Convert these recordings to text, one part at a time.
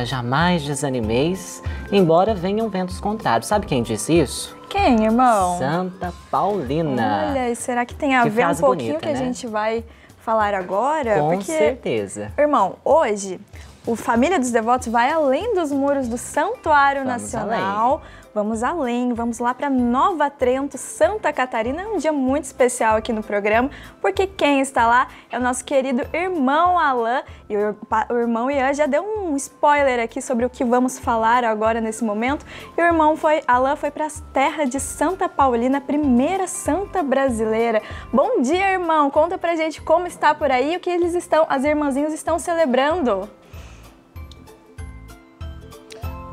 nunca, jamais desanimeis, embora venham ventos contrários. Sabe quem disse isso? Quem, irmão? Santa Paulina. Olha, e será que tem a que ver um pouquinho bonita, que né? a gente vai falar agora? Com Porque, certeza. Irmão, hoje o Família dos Devotos vai além dos muros do Santuário Vamos Nacional. Além Vamos além, vamos lá para Nova Trento, Santa Catarina. É um dia muito especial aqui no programa, porque quem está lá é o nosso querido irmão Alain. E o irmão Ian já deu um spoiler aqui sobre o que vamos falar agora nesse momento. E o irmão foi, Alain foi para a terra de Santa Paulina, primeira santa brasileira. Bom dia, irmão! Conta pra gente como está por aí e o que eles estão, as irmãzinhas estão celebrando.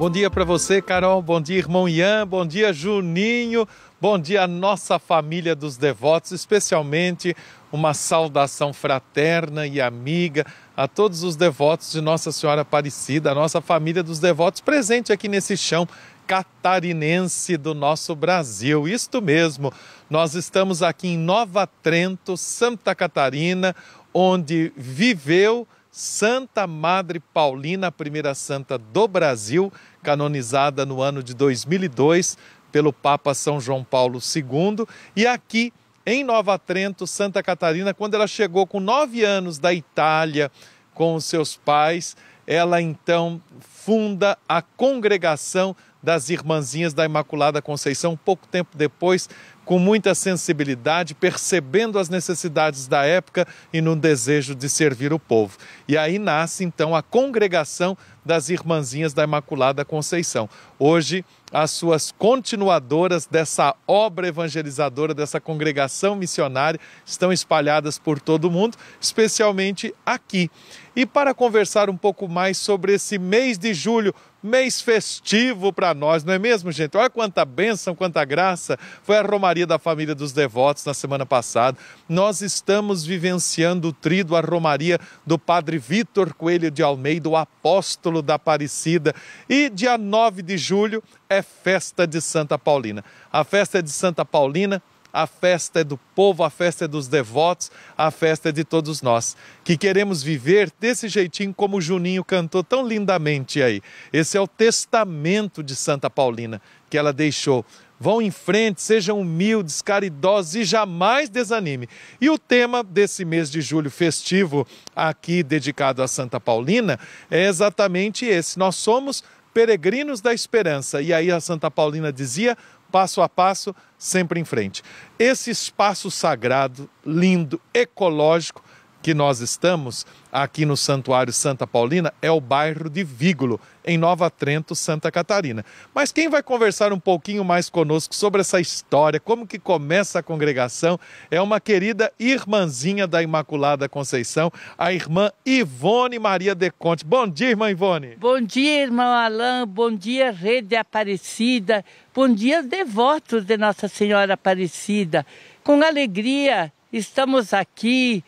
Bom dia para você, Carol. Bom dia, irmão Ian. Bom dia, Juninho. Bom dia, nossa família dos devotos, especialmente uma saudação fraterna e amiga a todos os devotos de Nossa Senhora Aparecida, a nossa família dos devotos presente aqui nesse chão catarinense do nosso Brasil. Isto mesmo, nós estamos aqui em Nova Trento, Santa Catarina, onde viveu Santa Madre Paulina, a primeira santa do Brasil, canonizada no ano de 2002 pelo Papa São João Paulo II. E aqui em Nova Trento, Santa Catarina, quando ela chegou com nove anos da Itália com os seus pais, ela então funda a congregação das Irmãzinhas da Imaculada Conceição. Pouco tempo depois, com muita sensibilidade, percebendo as necessidades da época e no desejo de servir o povo. E aí nasce então a congregação das Irmãzinhas da Imaculada Conceição. Hoje, as suas continuadoras dessa obra evangelizadora, dessa congregação missionária, estão espalhadas por todo o mundo, especialmente aqui. E para conversar um pouco mais sobre esse mês de julho, mês festivo para nós, não é mesmo, gente? Olha quanta bênção, quanta graça. Foi a Romaria da Família dos Devotos na semana passada. Nós estamos vivenciando o trido, a Romaria do Padre Vitor Coelho de Almeida, o apóstolo da Aparecida. E dia 9 de julho é festa de Santa Paulina. A festa de Santa Paulina a festa é do povo, a festa é dos devotos, a festa é de todos nós, que queremos viver desse jeitinho como o Juninho cantou tão lindamente aí. Esse é o testamento de Santa Paulina que ela deixou. Vão em frente, sejam humildes, caridosos e jamais desanime. E o tema desse mês de julho festivo, aqui dedicado a Santa Paulina, é exatamente esse. Nós somos peregrinos da esperança. E aí a Santa Paulina dizia: passo a passo, sempre em frente. Esse espaço sagrado, lindo, ecológico, que nós estamos aqui no Santuário Santa Paulina é o bairro de Vígulo, em Nova Trento, Santa Catarina. Mas quem vai conversar um pouquinho mais conosco sobre essa história, como que começa a congregação, é uma querida irmãzinha da Imaculada Conceição, a irmã Ivone Maria De Conte. Bom dia, irmã Ivone. Bom dia, irmão Alain. Bom dia, Rede Aparecida. Bom dia, devotos de Nossa Senhora Aparecida. Com alegria, estamos aqui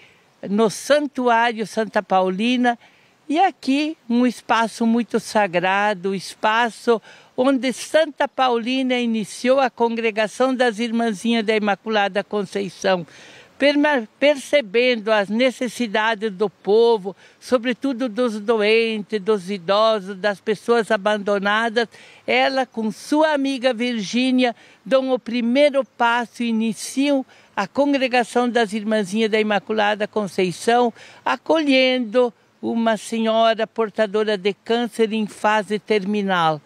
no Santuário Santa Paulina. E aqui um espaço muito sagrado, espaço onde Santa Paulina iniciou a congregação das Irmãzinhas da Imaculada Conceição, percebendo as necessidades do povo, sobretudo dos doentes, dos idosos, das pessoas abandonadas, ela com sua amiga Virgínia dão o primeiro passo e iniciam a congregação das Irmãzinhas da Imaculada Conceição, acolhendo uma senhora portadora de câncer em fase terminal.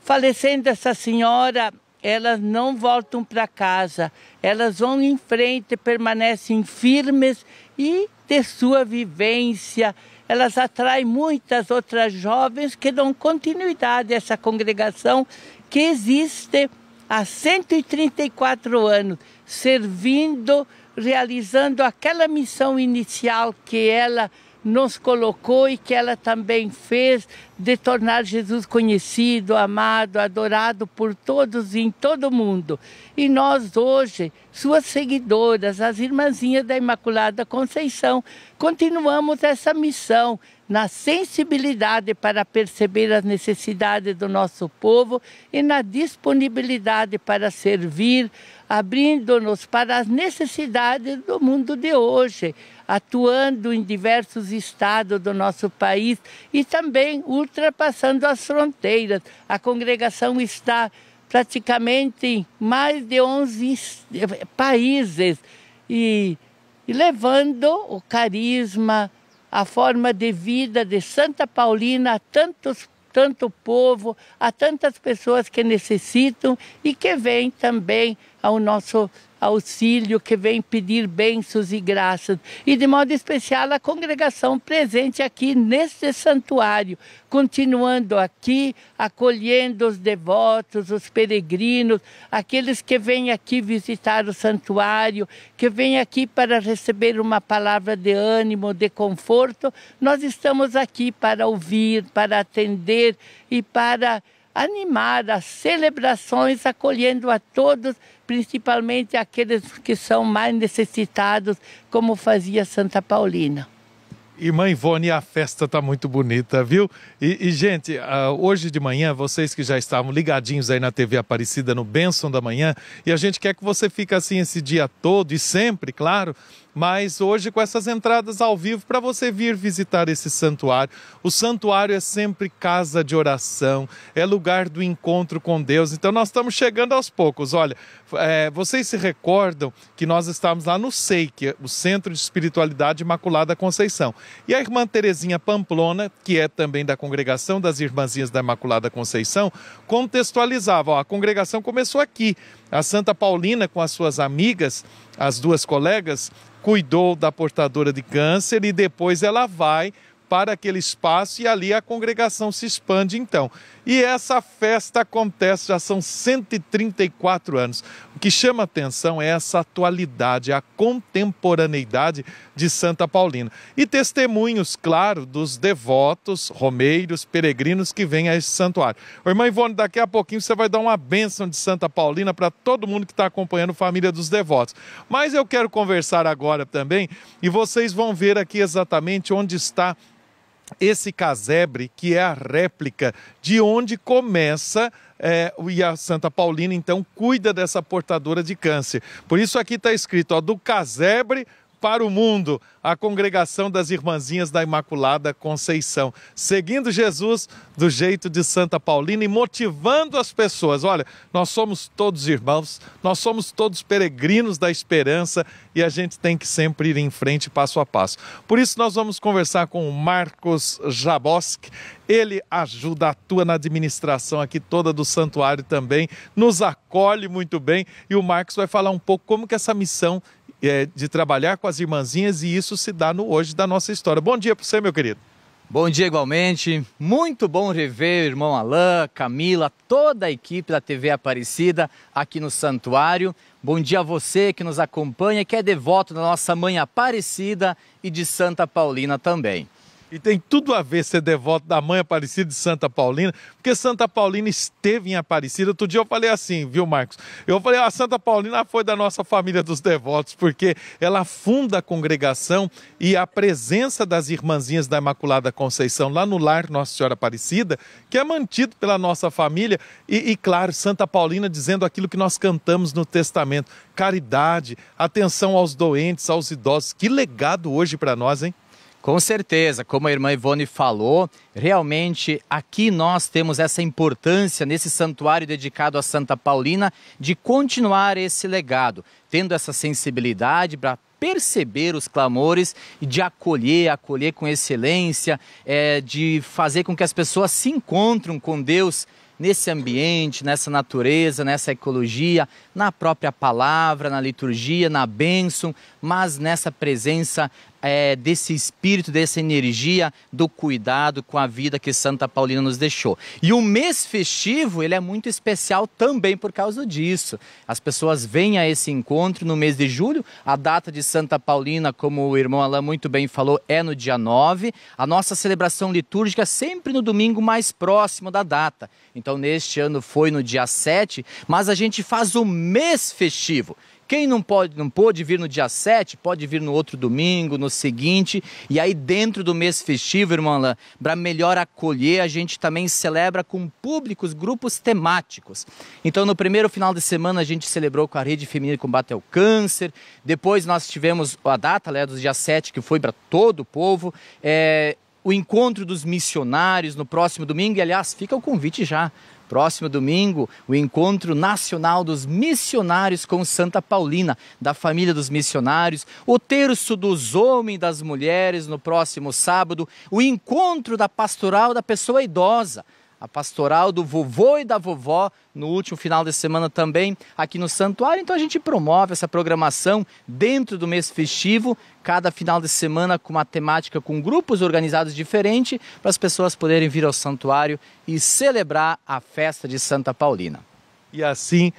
Falecendo essa senhora, elas não voltam para casa, elas vão em frente, permanecem firmes e de sua vivência. Elas atraem muitas outras jovens que dão continuidade a essa congregação que existe há 134 anos, servindo, realizando aquela missão inicial que ela nos colocou e que ela também fez de tornar Jesus conhecido, amado, adorado por todos e em todo mundo. E nós hoje, suas seguidoras, as irmãzinhas da Imaculada Conceição, continuamos essa missão na sensibilidade para perceber as necessidades do nosso povo e na disponibilidade para servir, abrindo-nos para as necessidades do mundo de hoje, atuando em diversos estados do nosso país e também ultrapassando as fronteiras. A congregação está praticamente em mais de 11 países e, e levando o carisma, a forma de vida de Santa Paulina a tantos, tanto povo, a tantas pessoas que necessitam e que vêm também ao nosso auxílio que vem pedir bênçãos e graças, e de modo especial a congregação presente aqui neste santuário, continuando aqui, acolhendo os devotos, os peregrinos, aqueles que vêm aqui visitar o santuário, que vêm aqui para receber uma palavra de ânimo, de conforto. Nós estamos aqui para ouvir, para atender e para animar as celebrações, acolhendo a todos, principalmente aqueles que são mais necessitados, como fazia Santa Paulina. E mãe Ivone, a festa está muito bonita, viu? E, e gente, uh, hoje de manhã, vocês que já estavam ligadinhos aí na TV Aparecida no Benção da Manhã, e a gente quer que você fique assim esse dia todo e sempre, claro, mas hoje com essas entradas ao vivo para você vir visitar esse santuário. O santuário é sempre casa de oração, é lugar do encontro com Deus. Então nós estamos chegando aos poucos. Olha, é, vocês se recordam que nós estávamos lá no SEIC, o Centro de Espiritualidade Imaculada Conceição. E a irmã Terezinha Pamplona, que é também da Congregação das Irmãzinhas da Imaculada Conceição, contextualizava: ó, a congregação começou aqui. A Santa Paulina, com as suas amigas, as duas colegas, cuidou da portadora de câncer e depois ela vai para aquele espaço e ali a congregação se expande então. E essa festa acontece, já são 134 anos. O que chama atenção é essa atualidade, a contemporaneidade de Santa Paulina. E testemunhos, claro, dos devotos, romeiros, peregrinos que vêm a este santuário. irmã Ivone, daqui a pouquinho você vai dar uma bênção de Santa Paulina para todo mundo que está acompanhando a Família dos Devotos. Mas eu quero conversar agora também e vocês vão ver aqui exatamente onde está esse casebre que é a réplica de onde começa é, e a Santa Paulina então cuida dessa portadora de câncer. Por isso aqui está escrito ó, do casebre para o mundo, a congregação das Irmãzinhas da Imaculada Conceição, seguindo Jesus do jeito de Santa Paulina e motivando as pessoas. Olha, nós somos todos irmãos, nós somos todos peregrinos da esperança e a gente tem que sempre ir em frente passo a passo. Por isso nós vamos conversar com o Marcos Jaboski. Ele ajuda, atua na administração aqui toda do santuário também, nos acolhe muito bem e o Marcos vai falar um pouco como que essa missão é, de trabalhar com as irmãzinhas e isso se dá no hoje da nossa história. Bom dia para você, meu querido. Bom dia igualmente. Muito bom rever o irmão Alain, Camila, toda a equipe da TV Aparecida aqui no Santuário. Bom dia a você que nos acompanha, que é devoto da nossa mãe Aparecida e de Santa Paulina também. E tem tudo a ver ser devoto da mãe Aparecida de Santa Paulina, porque Santa Paulina esteve em Aparecida. Outro dia eu falei assim, viu, Marcos? Eu falei, a ah, Santa Paulina foi da nossa família dos devotos, porque ela funda a congregação e a presença das irmãzinhas da Imaculada Conceição lá no lar Nossa Senhora Aparecida, que é mantido pela nossa família, e, e claro, Santa Paulina dizendo aquilo que nós cantamos no Testamento: caridade, atenção aos doentes, aos idosos. Que legado hoje para nós, hein? Com certeza, como a irmã Ivone falou, realmente aqui nós temos essa importância nesse santuário dedicado a Santa Paulina de continuar esse legado, tendo essa sensibilidade para perceber os clamores e de acolher, acolher com excelência, é, de fazer com que as pessoas se encontrem com Deus nesse ambiente, nessa natureza, nessa ecologia, na própria palavra, na liturgia, na bênção, mas nessa presença é, desse espírito, dessa energia do cuidado com a vida que Santa Paulina nos deixou. E o mês festivo ele é muito especial também por causa disso. As pessoas vêm a esse encontro no mês de julho. A data de Santa Paulina, como o irmão Alain muito bem falou, é no dia 9. A nossa celebração litúrgica é sempre no domingo mais próximo da data. Então, neste ano foi no dia 7, mas a gente faz o mês festivo. Quem não pode, não pôde vir no dia 7, pode vir no outro domingo, no seguinte. E aí, dentro do mês festivo, irmã Alain, para melhor acolher, a gente também celebra com públicos, grupos temáticos. Então, no primeiro final de semana, a gente celebrou com a Rede Feminina de Combate ao Câncer. Depois, nós tivemos a data né, do dia 7, que foi para todo o povo. É, o encontro dos missionários no próximo domingo. E, aliás, fica o convite já. Próximo domingo, o encontro nacional dos missionários com Santa Paulina, da família dos missionários, o terço dos homens e das mulheres no próximo sábado, o encontro da pastoral da pessoa idosa a pastoral do vovô e da vovó no último final de semana também aqui no santuário. Então a gente promove essa programação dentro do mês festivo, cada final de semana com uma temática com grupos organizados diferentes, para as pessoas poderem vir ao santuário e celebrar a festa de Santa Paulina. E assim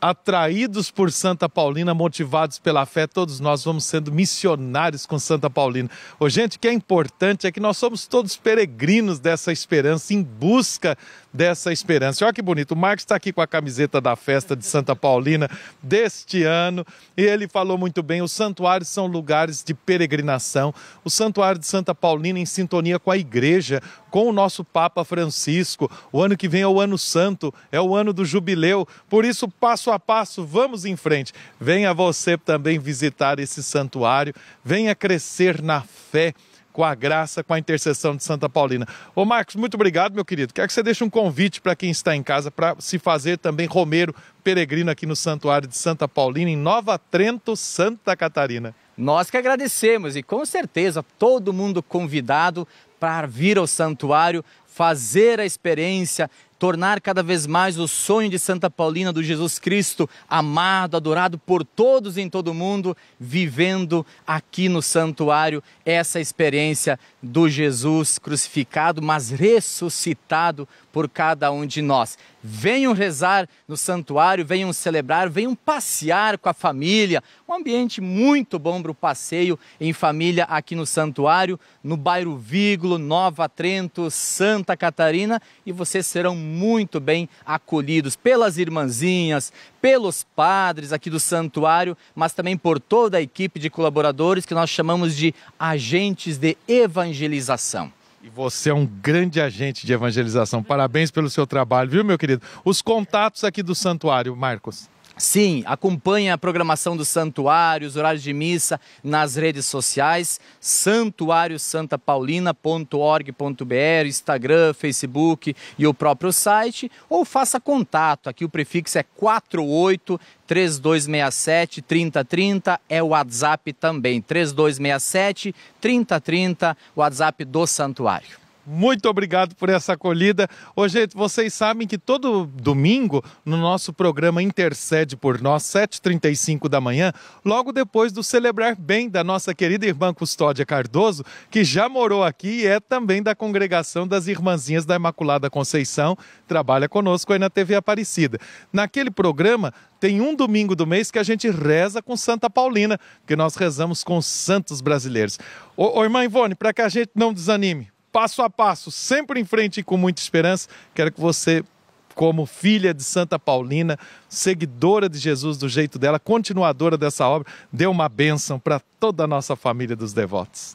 atraídos por Santa Paulina, motivados pela fé, todos nós vamos sendo missionários com Santa Paulina. Ô, gente, o que é importante é que nós somos todos peregrinos dessa esperança, em busca dessa esperança. Olha que bonito, o Marcos está aqui com a camiseta da festa de Santa Paulina deste ano e ele falou muito bem: os santuários são lugares de peregrinação. O Santuário de Santa Paulina, é em sintonia com a igreja, com o nosso Papa Francisco. O ano que vem é o Ano Santo, é o ano do jubileu. Por isso, passo a passo, vamos em frente. Venha você também visitar esse santuário, venha crescer na fé com a graça, com a intercessão de Santa Paulina. Ô Marcos, muito obrigado, meu querido. Quero que você deixe um convite para quem está em casa para se fazer também romeiro peregrino aqui no Santuário de Santa Paulina, em Nova Trento, Santa Catarina. Nós que agradecemos e com certeza todo mundo convidado para vir ao santuário fazer a experiência, tornar cada vez mais o sonho de Santa Paulina do Jesus Cristo, amado, adorado por todos em todo o mundo, vivendo aqui no santuário essa experiência do Jesus crucificado, mas ressuscitado por cada um de nós. Venham rezar no santuário, venham celebrar, venham passear com a família. Um ambiente muito bom para o passeio em família aqui no santuário, no bairro Vígulo, Nova Trento, Santa Santa Catarina e vocês serão muito bem acolhidos pelas irmãzinhas, pelos padres aqui do santuário, mas também por toda a equipe de colaboradores que nós chamamos de agentes de evangelização. E você é um grande agente de evangelização. Parabéns pelo seu trabalho, viu, meu querido? Os contatos aqui do santuário, Marcos. Sim, acompanhe a programação do Santuário, os horários de missa nas redes sociais, santuariosantapaulina.org.br, Instagram, Facebook e o próprio site, ou faça contato, aqui o prefixo é 48 3267 3030 é o WhatsApp também, 3267 3030, WhatsApp do Santuário muito obrigado por essa acolhida. Ô, gente, vocês sabem que todo domingo, no nosso programa Intercede por Nós, 7h35 da manhã, logo depois do Celebrar Bem da nossa querida irmã Custódia Cardoso, que já morou aqui e é também da congregação das Irmãzinhas da Imaculada Conceição, trabalha conosco aí na TV Aparecida. Naquele programa, tem um domingo do mês que a gente reza com Santa Paulina, que nós rezamos com santos brasileiros. Ô, ô irmã Ivone, para que a gente não desanime, passo a passo, sempre em frente e com muita esperança. Quero que você como filha de Santa Paulina, seguidora de Jesus do jeito dela, continuadora dessa obra, dê uma bênção para toda a nossa família dos devotos.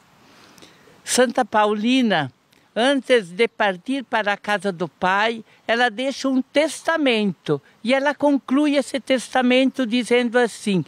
Santa Paulina, antes de partir para a casa do Pai, ela deixa um testamento e ela conclui esse testamento dizendo assim: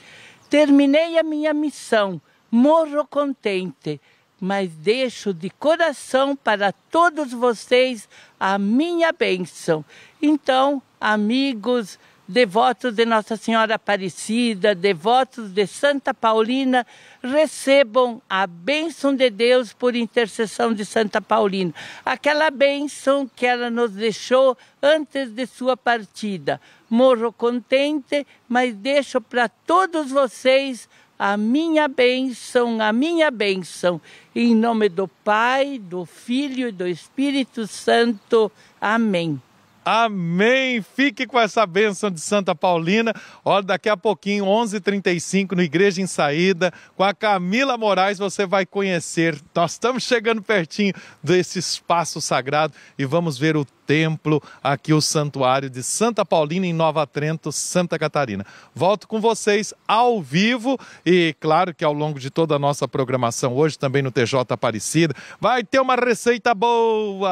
Terminei a minha missão, morro contente mas deixo de coração para todos vocês a minha bênção. Então, amigos, devotos de Nossa Senhora Aparecida, devotos de Santa Paulina, recebam a bênção de Deus por intercessão de Santa Paulina. Aquela bênção que ela nos deixou antes de sua partida. Morro contente, mas deixo para todos vocês a minha bênção, a minha bênção. Em nome do Pai, do Filho e do Espírito Santo. Amém. Amém. Fique com essa bênção de Santa Paulina. Olha, daqui a pouquinho, 11h35, no Igreja em Saída, com a Camila Moraes, você vai conhecer. Nós estamos chegando pertinho desse espaço sagrado e vamos ver o templo, aqui o santuário de Santa Paulina, em Nova Trento, Santa Catarina. Volto com vocês ao vivo e, claro, que ao longo de toda a nossa programação hoje, também no TJ Aparecida, vai ter uma receita boa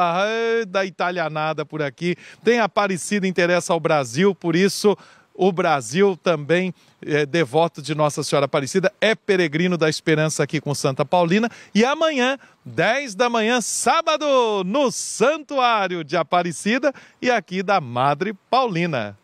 da italianada por aqui. Tem Aparecida Interessa ao Brasil, por isso o Brasil também é devoto de Nossa Senhora Aparecida, é peregrino da esperança aqui com Santa Paulina. E amanhã, 10 da manhã, sábado, no Santuário de Aparecida e aqui da Madre Paulina.